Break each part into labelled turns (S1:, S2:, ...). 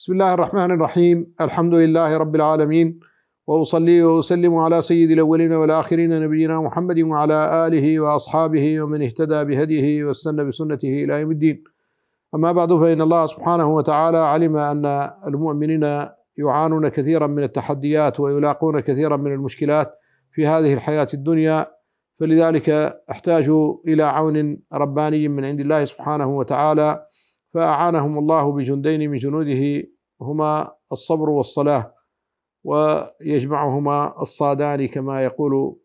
S1: بسم الله الرحمن الرحيم الحمد لله رب العالمين وأصلي وأسلم على سيد الأولين والآخرين نبينا محمد وعلى آله وأصحابه ومن اهتدى بهديه واستنى بسنته إلى يوم الدين أما بعد فإن الله سبحانه وتعالى علم أن المؤمنين يعانون كثيرا من التحديات ويلاقون كثيرا من المشكلات في هذه الحياة الدنيا فلذلك احتاجوا إلى عون رباني من عند الله سبحانه وتعالى فأعانهم الله بجندين من جنوده هما الصبر والصلاة ويجمعهما الصادان كما يقول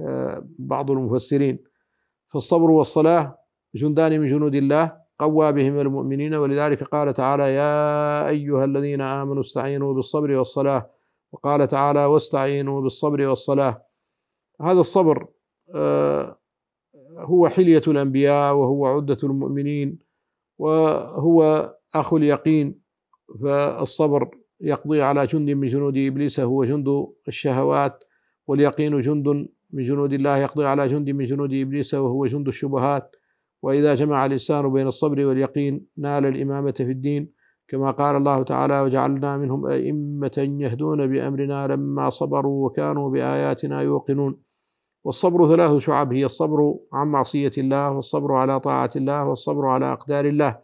S1: آه، بعض المفسرين فالصبر والصلاة جندان من جنود الله قوى بهم المؤمنين ولذلك قال تعالى يا أيها الذين آمنوا استعينوا بالصبر والصلاة وقال تعالى واستعينوا بالصبر والصلاة هذا الصبر آه، هو حلية الأنبياء وهو عدة المؤمنين وهو أخو اليقين فالصبر يقضي على جند من جنود إبليس هو جند الشهوات واليقين جند من جنود الله يقضي على جند من جنود إبليس وهو جند الشبهات وإذا جمع الإنسان بين الصبر واليقين نال الإمامة في الدين كما قال الله تعالى وجعلنا منهم أئمة يهدون بأمرنا لما صبروا وكانوا بآياتنا يوقنون والصبر ثلاث شعب هي الصبر عن معصية الله والصبر على طاعة الله والصبر على أقدار الله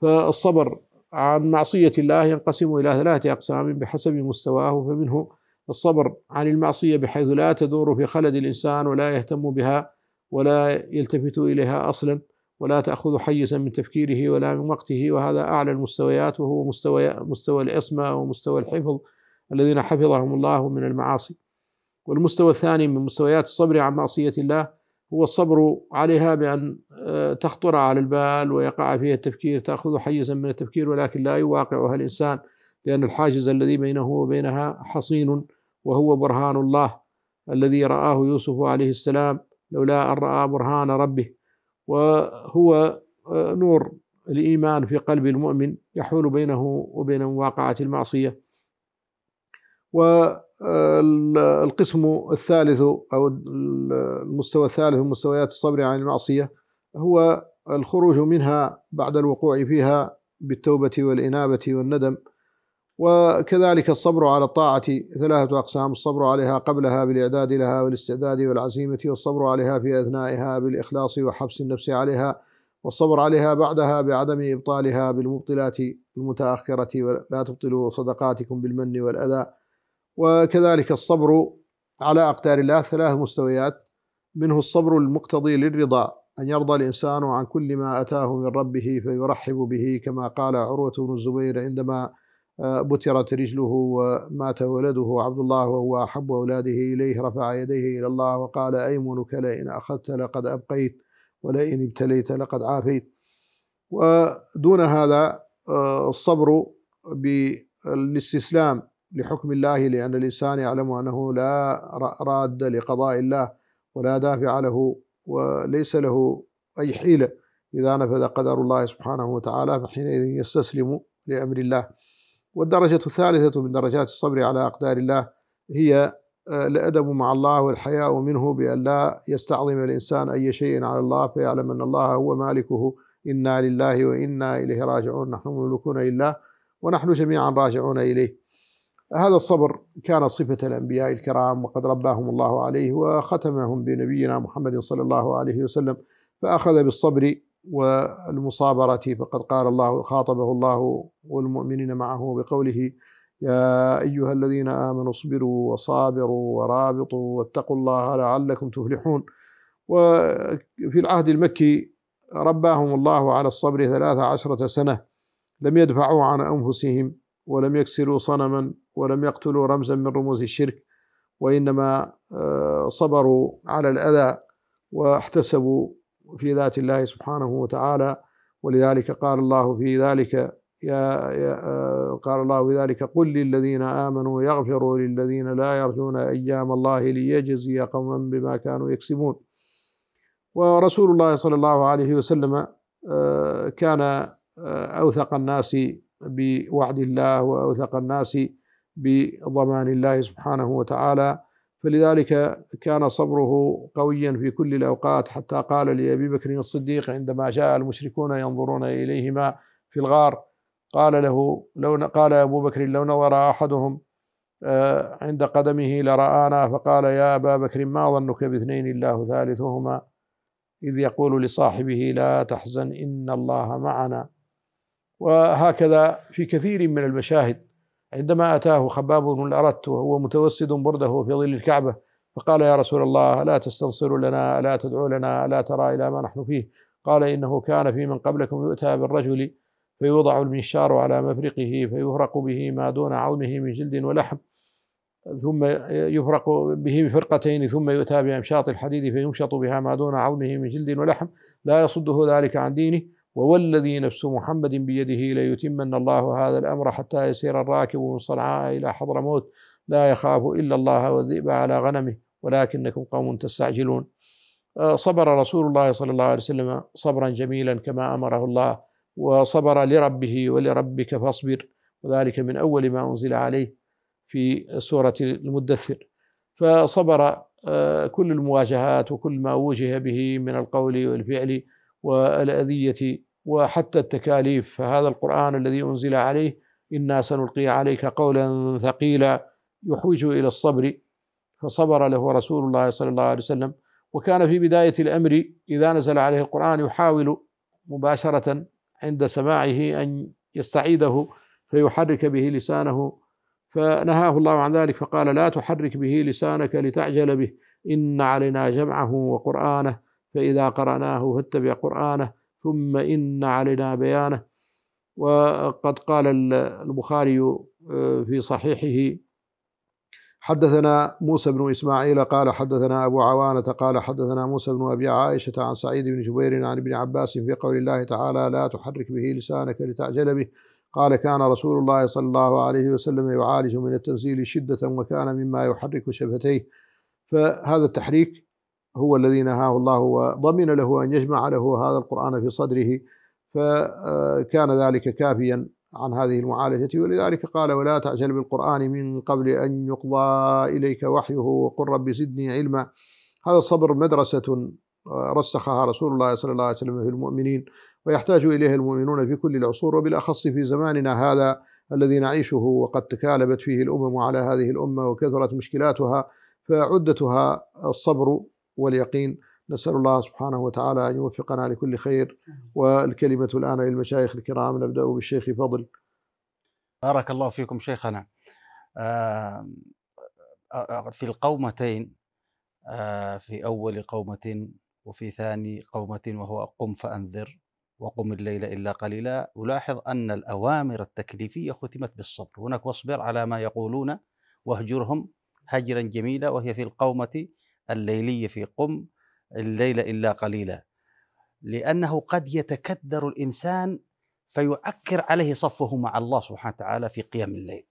S1: فالصبر عن معصية الله ينقسم إلى ثلاثة أقسام بحسب مستواه فمنه الصبر عن المعصية بحيث لا تدور في خلد الإنسان ولا يهتم بها ولا يلتفت إليها أصلا ولا تأخذ حيزا من تفكيره ولا من وقته وهذا أعلى المستويات وهو مستوى مستوى العصمة ومستوى الحفظ الذين حفظهم الله من المعاصي والمستوى الثاني من مستويات الصبر عن معصية الله هو الصبر عليها بأن آه، تخطر على البال ويقع فيها التفكير تأخذ حيزا من التفكير ولكن لا يواقعها الإنسان لأن الحاجز الذي بينه وبينها حصين وهو برهان الله الذي رآه يوسف عليه السلام لولا أن رأى برهان ربه وهو آه، نور الإيمان في قلب المؤمن يحول بينه وبين مواقعة المعصية و القسم الثالث أو المستوى الثالث من مستويات الصبر عن المعصية هو الخروج منها بعد الوقوع فيها بالتوبة والإنابة والندم وكذلك الصبر على الطاعة ثلاثة أقسام الصبر عليها قبلها بالإعداد لها والاستعداد والعزيمة والصبر عليها في أثنائها بالإخلاص وحبس النفس عليها والصبر عليها بعدها بعدم إبطالها بالمبطلات المتأخرة ولا تبطلوا صدقاتكم بالمن والأذى وكذلك الصبر على أقدار الله ثلاث مستويات منه الصبر المقتضي للرضا أن يرضى الإنسان عن كل ما أتاه من ربه فيرحب به كما قال عروة بن الزبير عندما آه، بترت رجله ومات ولده عبد الله وهو أحب أولاده إليه رفع يديه إلى الله وقال أيمنك لئن أخذت لقد أبقيت ولئن ابتليت لقد عافيت ودون هذا آه، الصبر بالاستسلام لحكم الله لأن الإنسان يعلم أنه لا راد لقضاء الله ولا دافع له وليس له أي حيلة إذا نفذ قدر الله سبحانه وتعالى فحينئذ يستسلم لأمر الله والدرجة الثالثة من درجات الصبر على أقدار الله هي آه، الأدب مع الله والحياء منه بأن لا يستعظم الإنسان أي شيء على الله فيعلم أن الله هو مالكه إنا لله وإنا إليه راجعون نحن مملوكون لله ونحن جميعا راجعون إليه هذا الصبر كان صفة الأنبياء الكرام وقد رباهم الله عليه وختمهم بنبينا محمد صلى الله عليه وسلم فأخذ بالصبر والمصابرة فقد قال الله خاطبه الله والمؤمنين معه بقوله يا أيها الذين آمنوا اصبروا وصابروا ورابطوا واتقوا الله لعلكم تفلحون وفي العهد المكي رباهم الله على الصبر ثلاث عشرة سنة لم يدفعوا عن أنفسهم ولم يكسروا صنما ولم يقتلوا رمزا من رموز الشرك وإنما آه، صبروا على الأذى واحتسبوا في ذات الله سبحانه وتعالى ولذلك قال الله في ذلك يا, يا آه، قال الله في ذلك قل للذين آمنوا يغفروا للذين لا يرجون أيام الله ليجزي قوما بما كانوا يكسبون ورسول الله صلى الله عليه وسلم آه، كان أوثق الناس بوعد الله وأوثق الناس بضمان الله سبحانه وتعالى فلذلك كان صبره قويا في كل الاوقات حتى قال لابي بكر الصديق عندما جاء المشركون ينظرون اليهما في الغار قال له لو قال ابو بكر لو نظر احدهم آه، عند قدمه لرآنا فقال يا ابا بكر ما ظنك باثنين الله ثالثهما اذ يقول لصاحبه لا تحزن ان الله معنا وهكذا في كثير من المشاهد عندما أتاه خباب بن الأرت وهو متوسد برده في ظل الكعبة فقال يا رسول الله لا تستنصر لنا لا تدعو لنا لا ترى إلى ما نحن فيه قال إنه كان في من قبلكم يؤتى بالرجل فيوضع المنشار على مفرقه فيفرق به ما دون عظمه من جلد ولحم ثم يفرق به بفرقتين ثم يؤتى بأمشاط الحديد فيمشط بها ما دون عظمه من جلد ولحم لا يصده ذلك عن دينه ووالذي نفس محمد بيده ليتمن الله هذا الأمر حتى يسير الراكب من صنعاء إلى حضرموت لا يخاف إلا الله والذئب على غنمه ولكنكم قوم تستعجلون آه، صبر رسول الله صلى الله عليه وسلم صبرا جميلا كما أمره الله وصبر لربه ولربك فاصبر وذلك من أول ما أنزل عليه في سورة المدثر فصبر آه، كل المواجهات وكل ما وجه به من القول والفعل والأذية وحتى التكاليف فهذا القرآن الذي أنزل عليه إنا سنلقي عليك قولا ثقيلا يحوج إلى الصبر فصبر له رسول الله صلى الله عليه وسلم وكان في بداية الأمر إذا نزل عليه القرآن يحاول مباشرة عند سماعه أن يستعيده فيحرك به لسانه فنهاه الله عن ذلك فقال لا تحرك به لسانك لتعجل به إن علينا جمعه وقرآنه فإذا قرأناه فاتبع قرآنه ثم إن علينا بيانه وقد قال البخاري آه، في صحيحه حدثنا موسى بن إسماعيل قال حدثنا أبو عوانة قال حدثنا موسى بن أبي عائشة عن سعيد بن جبير عن ابن عباس في قول الله تعالى لا تحرك به لسانك لتعجل به قال كان رسول الله صلى الله عليه وسلم يعالج من التنزيل شدة وكان مما يحرك شفتيه فهذا التحريك هو الذي نهاه الله وضمن له أن يجمع له هذا القرآن في صدره فكان آه، ذلك كافيا عن هذه المعالجة ولذلك قال ولا تعجل بالقرآن من قبل أن يقضى إليك وحيه وقل رب زدني علما هذا الصبر مدرسة آه، رسخها رسول الله صلى الله عليه وسلم في المؤمنين ويحتاج إليها المؤمنون في كل العصور وبالأخص في زماننا هذا الذي نعيشه وقد تكالبت فيه الأمم على هذه الأمة وكثرت مشكلاتها فعدتها الصبر واليقين نسأل الله سبحانه وتعالى أن يوفقنا لكل خير والكلمة الآن للمشايخ الكرام نبدأ بالشيخ فضل
S2: بارك الله فيكم شيخنا آه، آه، في القومتين آه، في أول قومة وفي ثاني قومة وهو قم فأنذر وقم الليل إلا قليلا ألاحظ أن الأوامر التكليفية ختمت بالصبر هناك واصبر على ما يقولون واهجرهم هجرا جميلا وهي في القومة الليلية في قم الليلة إلا قليلا لأنه قد يتكدر الإنسان فيعكر عليه صفه مع الله سبحانه وتعالى في قيام الليل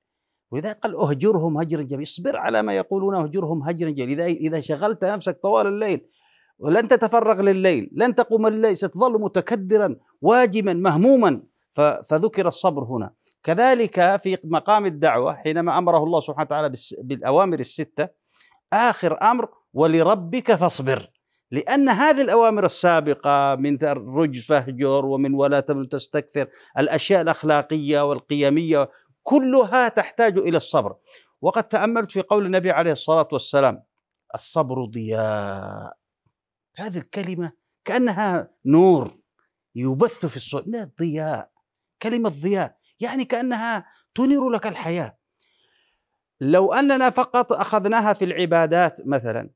S2: ولذا قال اهجرهم هجرا جميلا اصبر على ما يقولون اهجرهم هجرا جميلا إذا, إذا شغلت نفسك طوال الليل ولن تتفرغ لليل لن تقوم الليل ستظل متكدرا واجما مهموما فذكر الصبر هنا كذلك في مقام الدعوة حينما أمره الله سبحانه وتعالى بالأوامر الستة آخر أمر ولربك فاصبر لأن هذه الأوامر السابقة من الرجز فاهجر ومن ولا تمن تستكثر الأشياء الأخلاقية والقيمية كلها تحتاج إلى الصبر وقد تأملت في قول النبي عليه الصلاة والسلام الصبر ضياء هذه الكلمة كأنها نور يبث في الصوت ضياء كلمة ضياء يعني كأنها تنير لك الحياة لو أننا فقط أخذناها في العبادات مثلا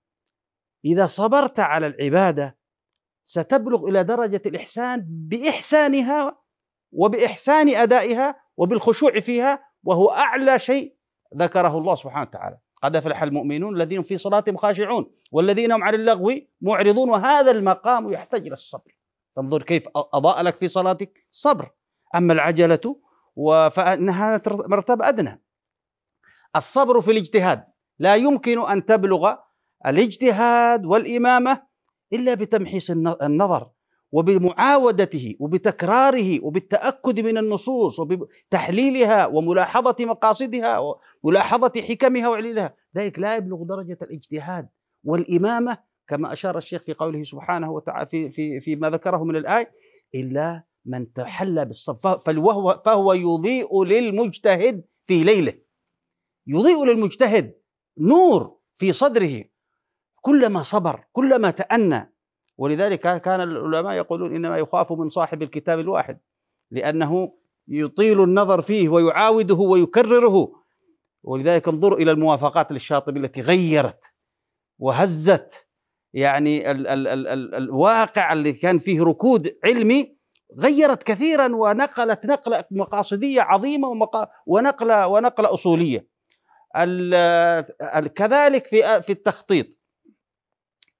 S2: إذا صبرت على العبادة ستبلغ إلى درجة الإحسان بإحسانها وبإحسان أدائها وبالخشوع فيها وهو أعلى شيء ذكره الله سبحانه وتعالى قد أفلح المؤمنون الذين في صلاتهم خاشعون والذين هم عن اللغو معرضون وهذا المقام يحتاج إلى الصبر تنظر كيف أضاء لك في صلاتك صبر أما العجلة فإنها مرتبة أدنى الصبر في الاجتهاد لا يمكن أن تبلغ الاجتهاد والامامه الا بتمحيص النظر وبمعاودته وبتكراره وبالتاكد من النصوص وبتحليلها وملاحظه مقاصدها وملاحظه حكمها وعليلها ذلك لا يبلغ درجه الاجتهاد والامامه كما اشار الشيخ في قوله سبحانه وتعالى في في في ما ذكره من الايه الا من تحلى بالصف فهو فهو يضيء للمجتهد في ليله يضيء للمجتهد نور في صدره كلما صبر كلما تأنى ولذلك كان العلماء يقولون إنما يخاف من صاحب الكتاب الواحد لأنه يطيل النظر فيه ويعاوده ويكرره ولذلك انظر إلى الموافقات للشاطبي التي غيرت وهزت يعني ال ال ال ال الواقع اللي كان فيه ركود علمي غيرت كثيرا ونقلت نقلة مقاصدية عظيمة ومقا ونقلة ونقلة أصولية كذلك في في التخطيط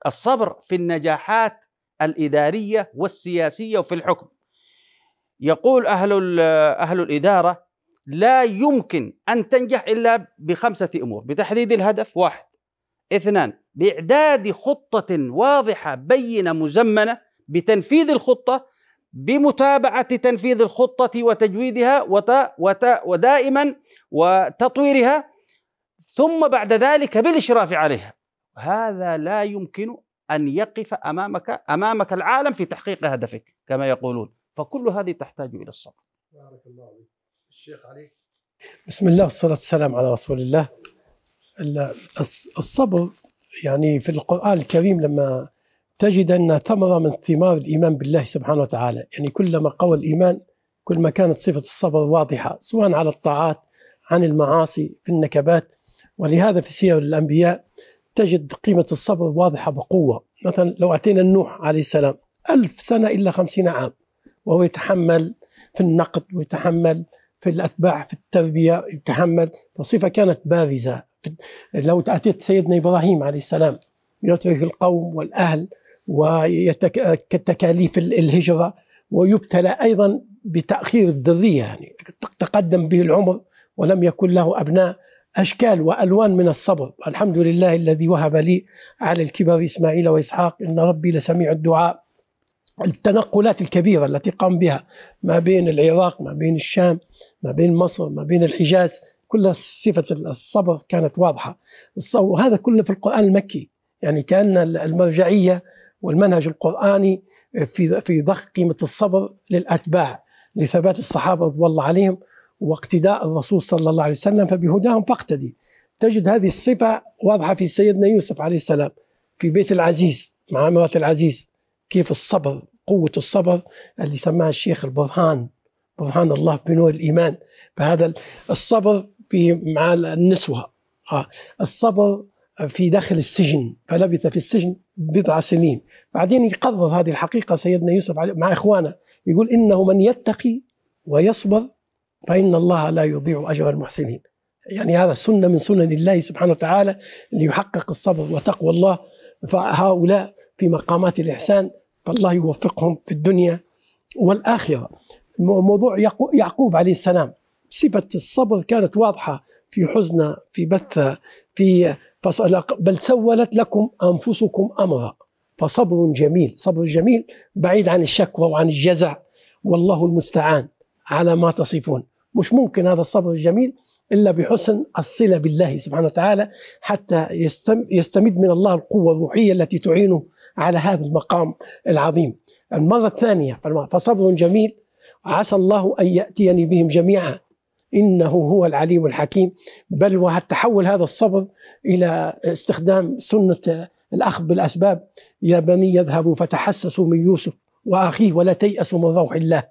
S2: الصبر في النجاحات الإدارية والسياسية وفي الحكم يقول أهل, أهل الإدارة لا يمكن أن تنجح إلا بخمسة أمور بتحديد الهدف واحد اثنان بإعداد خطة واضحة بينة مزمنة بتنفيذ الخطة بمتابعة تنفيذ الخطة وتجويدها وت... وت... ودائما وتطويرها ثم بعد ذلك بالإشراف عليها هذا لا يمكن أن يقف أمامك أمامك العالم في تحقيق هدفك كما يقولون فكل هذه تحتاج إلى الصبر بارك الله
S1: عليك الشيخ علي
S3: بسم الله والصلاة والسلام على رسول الله الصبر يعني في القرآن الكريم لما تجد أن ثمرة من ثمار الإيمان بالله سبحانه وتعالى يعني كلما قوى الإيمان كلما كانت صفة الصبر واضحة سواء على الطاعات عن المعاصي في النكبات ولهذا في سير الأنبياء تجد قيمة الصبر واضحة بقوة مثلا لو أتينا النوح عليه السلام ألف سنة إلا خمسين عام وهو يتحمل في النقد ويتحمل في الأتباع في التربية يتحمل فصفة كانت بارزة لو أتيت سيدنا إبراهيم عليه السلام يترك القوم والأهل وتكاليف الهجرة ويبتلى أيضا بتأخير الذرية يعني تقدم به العمر ولم يكن له أبناء أشكال وألوان من الصبر الحمد لله الذي وهب لي على الكبار إسماعيل وإسحاق إن ربي لسميع الدعاء التنقلات الكبيرة التي قام بها ما بين العراق ما بين الشام ما بين مصر ما بين الحجاز كل صفة الصبر كانت واضحة وهذا كله في القرآن المكي يعني كأن المرجعية والمنهج القرآني في في ضخ قيمة الصبر للأتباع لثبات الصحابة رضي الله عليهم واقتداء الرسول صلى الله عليه وسلم فبهداهم فاقتدي تجد هذه الصفة واضحة في سيدنا يوسف عليه السلام في بيت العزيز مع امرأة العزيز كيف الصبر قوة الصبر اللي سماها الشيخ البرهان برهان الله بنور الإيمان فهذا الصبر في مع النسوة آه، الصبر في داخل السجن فلبث في السجن بضع سنين بعدين يقرر هذه الحقيقة سيدنا يوسف مع إخوانه يقول إنه من يتقي ويصبر فإن الله لا يضيع أجر المحسنين يعني هذا سنة من سنن الله سبحانه وتعالى ليحقق الصبر وتقوى الله فهؤلاء في مقامات الإحسان فالله يوفقهم في الدنيا والآخرة موضوع يعقوب عليه السلام صفة الصبر كانت واضحة في حزنه في بثه في بل سولت لكم أنفسكم أمرا فصبر جميل صبر جميل بعيد عن الشكوى وعن الجزع والله المستعان على ما تصفون مش ممكن هذا الصبر الجميل إلا بحسن الصلة بالله سبحانه وتعالى حتى يستمد من الله القوة الروحية التي تعينه على هذا المقام العظيم المرة الثانية فصبر جميل عسى الله أن يأتيني بهم جميعا إنه هو العليم الحكيم بل وتحول هذا الصبر إلى استخدام سنة الأخذ بالأسباب يا بني يذهبوا فتحسسوا من يوسف وأخيه ولا تيأسوا من روح الله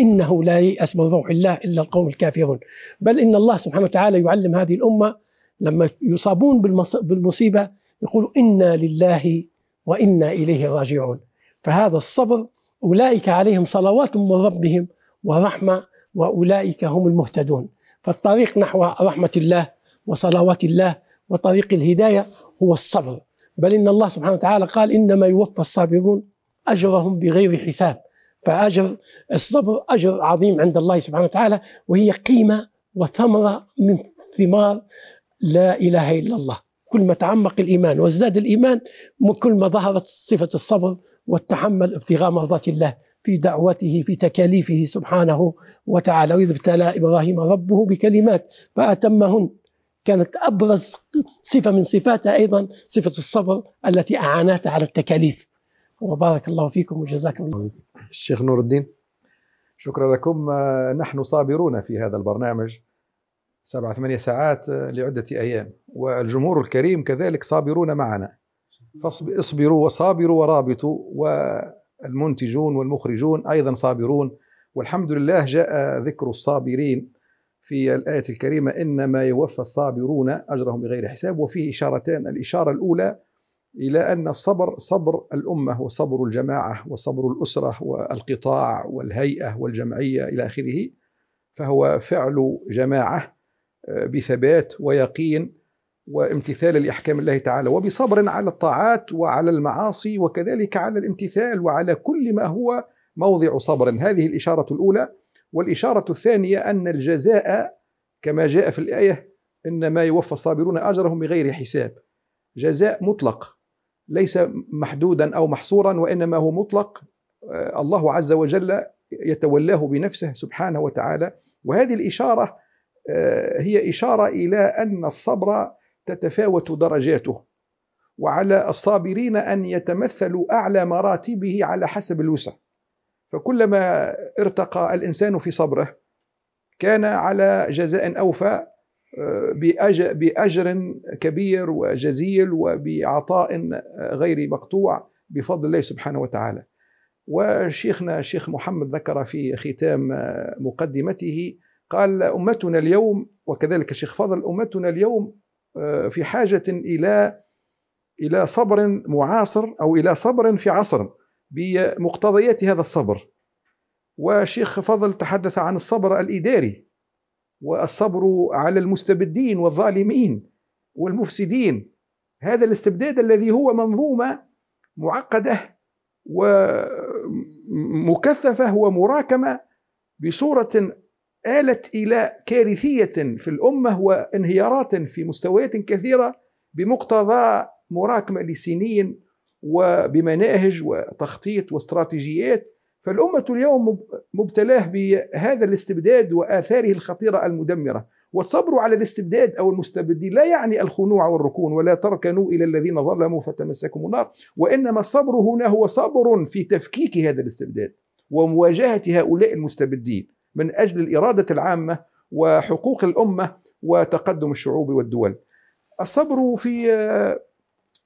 S3: إنه لا ييأس من روح الله إلا القوم الكافرون بل إن الله سبحانه وتعالى يعلم هذه الأمة لما يصابون بالمصيبة يقولوا إنا لله وإنا إليه راجعون فهذا الصبر أولئك عليهم صلوات من ربهم ورحمة وأولئك هم المهتدون فالطريق نحو رحمة الله وصلوات الله وطريق الهداية هو الصبر بل إن الله سبحانه وتعالى قال إنما يوفى الصابرون أجرهم بغير حساب فأجر الصبر أجر عظيم عند الله سبحانه وتعالى وهي قيمة وثمرة من ثمار لا إله إلا الله كل ما تعمق الإيمان وازداد الإيمان كل ما ظهرت صفة الصبر والتحمل ابتغاء مرضات الله في دعوته في تكاليفه سبحانه وتعالى وإذ ابتلى إبراهيم ربه بكلمات فأتمهن كانت أبرز صفة من صفاته أيضا صفة الصبر التي اعانته على التكاليف وبارك الله فيكم وجزاكم الله
S1: الشيخ نور الدين
S4: شكرا لكم آه، نحن صابرون في هذا البرنامج سبعة ثمانية ساعات آه، لعدة أيام والجمهور الكريم كذلك صابرون معنا فاصبروا وصابروا ورابطوا والمنتجون والمخرجون أيضا صابرون والحمد لله جاء ذكر الصابرين في الآية الكريمة إنما يوفى الصابرون أجرهم بغير حساب وفيه إشارتان الإشارة الأولى إلى أن الصبر صبر الأمة وصبر الجماعة وصبر الأسرة والقطاع والهيئة والجمعية إلى آخره فهو فعل جماعة آه، بثبات ويقين وامتثال لأحكام الله تعالى وبصبر على الطاعات وعلى المعاصي وكذلك على الامتثال وعلى كل ما هو موضع صبر هذه الإشارة الأولى والإشارة الثانية أن الجزاء كما جاء في الآية إنما يوفى الصابرون أجرهم بغير حساب جزاء مطلق ليس محدودا او محصورا وانما هو مطلق آه، الله عز وجل يتولاه بنفسه سبحانه وتعالى وهذه الاشاره آه، هي اشاره الى ان الصبر تتفاوت درجاته وعلى الصابرين ان يتمثلوا اعلى مراتبه على حسب الوسع فكلما ارتقى الانسان في صبره كان على جزاء اوفى بأجر كبير وجزيل وبعطاء آه، غير مقطوع بفضل الله سبحانه وتعالى وشيخنا الشيخ محمد ذكر في ختام آه، مقدمته قال أمتنا اليوم وكذلك الشيخ فضل أمتنا اليوم آه، في حاجة إلى إلى صبر معاصر أو إلى صبر في عصر بمقتضيات هذا الصبر وشيخ فضل تحدث عن الصبر الإداري والصبر على المستبدين والظالمين والمفسدين هذا الاستبداد الذي هو منظومه معقده ومكثفه ومراكمه بصوره آلت إلى كارثية في الأمة وانهيارات في مستويات كثيرة بمقتضى مراكمة لسنين وبمناهج وتخطيط واستراتيجيات فالأمة اليوم مبتلاه بهذا الاستبداد وآثاره الخطيرة المدمرة والصبر على الاستبداد أو المستبدين لا يعني الخنوع والركون ولا تركنوا إلى الذين ظلموا فتمسكم النار وإنما الصبر هنا هو صبر في تفكيك هذا الاستبداد ومواجهة هؤلاء المستبدين من أجل الإرادة العامة وحقوق الأمة وتقدم الشعوب والدول الصبر في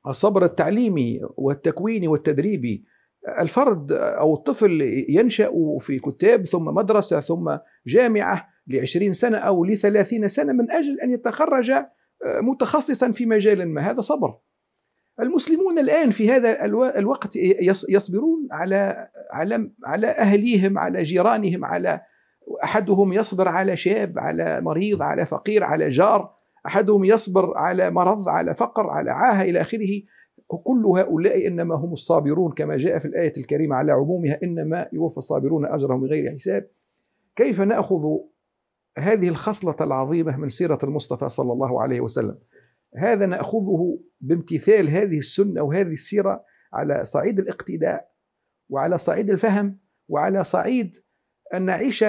S4: الصبر التعليمي والتكويني والتدريبي الفرد أو الطفل ينشأ في كتاب ثم مدرسة ثم جامعة لعشرين سنة أو لثلاثين سنة من أجل أن يتخرج آه، متخصصا في مجال ما هذا صبر المسلمون الآن في هذا الوقت يصبرون على على على أهليهم على جيرانهم على أحدهم يصبر على شاب على مريض على فقير على جار أحدهم يصبر على مرض على فقر على عاهة إلى آخره كل هؤلاء إنما هم الصابرون كما جاء في الآية الكريمة على عمومها إنما يوفى الصابرون أجرهم بغير حساب كيف نأخذ هذه الخصلة العظيمة من سيرة المصطفى صلى الله عليه وسلم هذا نأخذه بامتثال هذه السنة وهذه السيرة على صعيد الاقتداء وعلى صعيد الفهم وعلى صعيد أن نعيش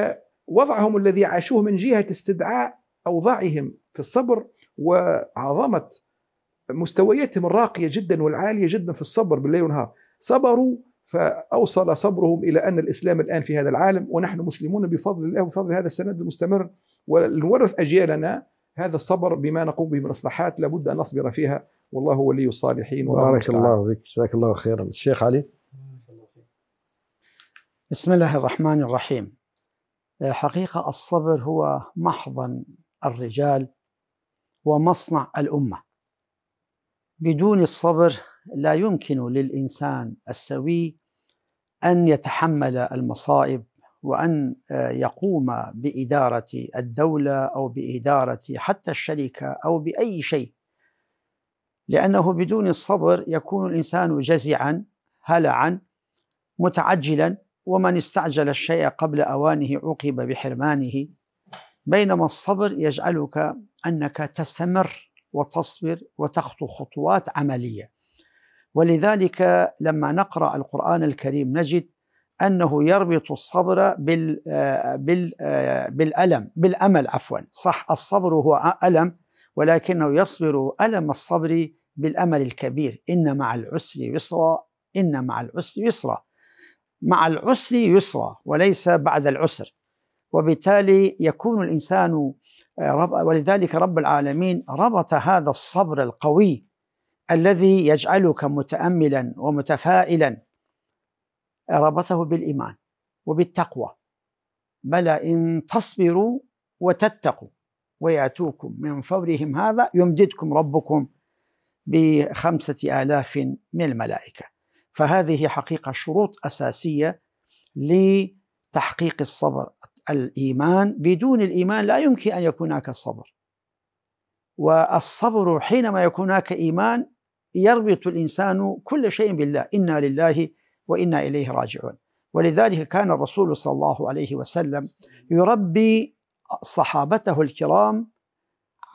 S4: وضعهم الذي عاشوه من جهة استدعاء أوضاعهم في الصبر وعظمة مستوياتهم الراقية جدا والعالية جدا في الصبر بالليل والنهار صبروا فأوصل صبرهم إلى أن الإسلام الآن في هذا العالم ونحن مسلمون بفضل الله وبفضل هذا السند المستمر ونورث أجيالنا هذا الصبر بما نقوم به من إصلاحات لابد
S5: أن نصبر فيها والله ولي الصالحين بارك الله
S1: فيك جزاك الله خيرا الشيخ علي
S5: بسم الله الرحمن الرحيم حقيقة الصبر هو محضن الرجال ومصنع الأمة بدون الصبر لا يمكن للانسان السوي ان يتحمل المصائب وان آه، يقوم باداره الدوله او باداره حتى الشركه او باي شيء لانه بدون الصبر يكون الانسان جزعا هلعا متعجلا ومن استعجل الشيء قبل اوانه عوقب بحرمانه بينما الصبر يجعلك انك تستمر وتصبر وتخطو خطوات عمليه ولذلك لما نقرا القران الكريم نجد انه يربط الصبر بال آه، بال آه، بالالم بالامل عفوا صح الصبر هو الم ولكنه يصبر الم الصبر بالامل الكبير ان مع العسر يسرا ان مع العسر يسرا مع العسر يسرا وليس بعد العسر وبالتالي يكون الانسان ولذلك رب العالمين ربط هذا الصبر القوي الذي يجعلك متاملا ومتفائلا ربطه بالايمان وبالتقوى بل ان تصبروا وتتقوا وياتوكم من فورهم هذا يمددكم ربكم بخمسه الاف من الملائكه فهذه حقيقه شروط اساسيه لتحقيق الصبر الايمان بدون الايمان لا يمكن ان يكون هناك الصبر والصبر حينما يكون هناك ايمان يربط الانسان كل شيء بالله انا لله وانا اليه راجعون ولذلك كان الرسول صلى الله عليه وسلم يربي صحابته الكرام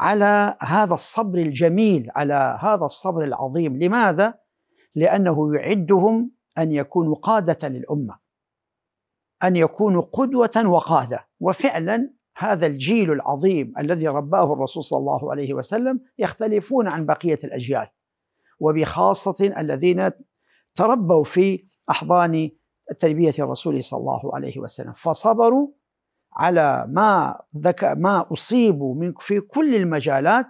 S5: على هذا الصبر الجميل على هذا الصبر العظيم لماذا لانه يعدهم ان يكونوا قاده للامه ان يكونوا قدوه وقاده وفعلا هذا الجيل العظيم الذي رباه الرسول صلى الله عليه وسلم يختلفون عن بقيه الاجيال وبخاصه الذين تربوا في احضان تربيه الرسول صلى الله عليه وسلم فصبروا على ما ذك ما اصيبوا من في كل المجالات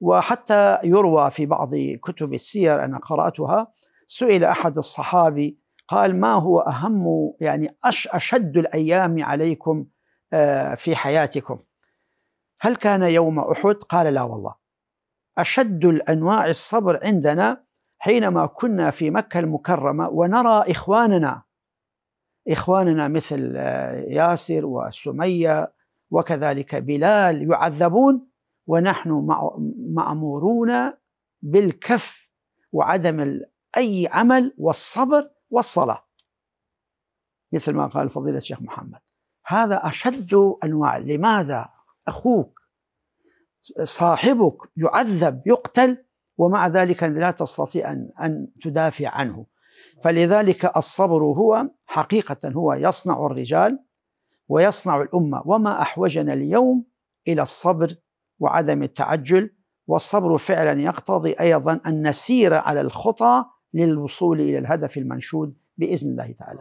S5: وحتى يروى في بعض كتب السير انا قراتها سئل احد الصحابي قال ما هو أهم يعني أشد الأيام عليكم آه، في حياتكم هل كان يوم أحد؟ قال لا والله أشد الأنواع الصبر عندنا حينما كنا في مكة المكرمة ونرى إخواننا إخواننا مثل آه، ياسر وسمية وكذلك بلال يعذبون ونحن مأمورون بالكف وعدم أي عمل والصبر والصلاة مثل ما قال فضيلة الشيخ محمد هذا أشد أنواع لماذا أخوك صاحبك يعذب يقتل ومع ذلك لا تستطيع أن, أن تدافع عنه فلذلك الصبر هو حقيقة هو يصنع الرجال ويصنع الأمة وما أحوجنا اليوم إلى الصبر وعدم التعجل والصبر فعلا يقتضي أيضا أن نسير على الخطى للوصول إلى الهدف المنشود بإذن الله تعالى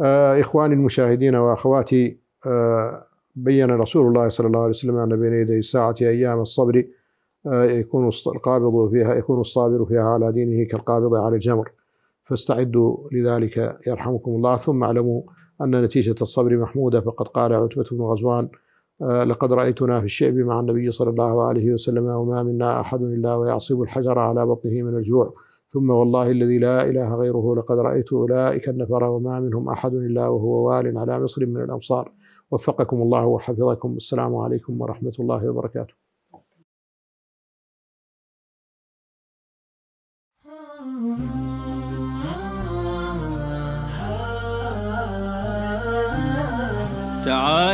S1: آه إخواني المشاهدين وأخواتي آه بين رسول الله صلى الله عليه وسلم أن بين يدي الساعة أيام الصبر آه يكون القابض فيها يكون الصابر فيها على دينه كالقابض على الجمر فاستعدوا لذلك يرحمكم الله ثم اعلموا أن نتيجة الصبر محمودة فقد قال عتبة بن غزوان آه، لقد رأيتنا في الشعب مع النبي صلى الله عليه وسلم وما منا أحد إلا ويعصب الحجر على بطنه من الجوع ثم والله الذي لا إله غيره لقد رأيت أولئك النفر وما منهم أحد إلا وهو وال على مصر من الأمصار وفقكم الله وحفظكم السلام عليكم ورحمة الله وبركاته